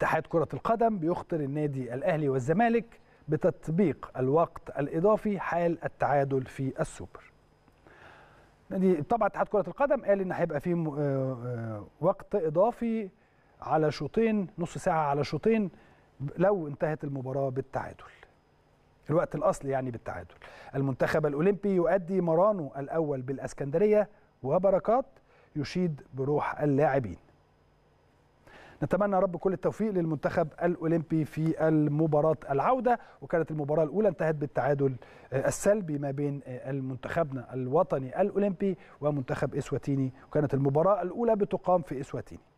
اتحاد كرة القدم بيخطر النادي الأهلي والزمالك بتطبيق الوقت الإضافي حال التعادل في السوبر نادي طبعا اتحاد كرة القدم قال إن هيبقى فيه آه، آه، وقت إضافي على شوطين نص ساعة على شوطين لو انتهت المباراة بالتعادل الوقت الأصلي يعني بالتعادل المنتخب الأولمبي يؤدي مرانه الأول بالأسكندرية وبركات يشيد بروح اللاعبين نتمنى رب كل التوفيق للمنتخب الأولمبي في المباراة العودة وكانت المباراة الأولى انتهت بالتعادل آه، السلبي ما بين آه، منتخبنا الوطني الأولمبي ومنتخب إسواتيني وكانت المباراة الأولى بتقام في إسواتيني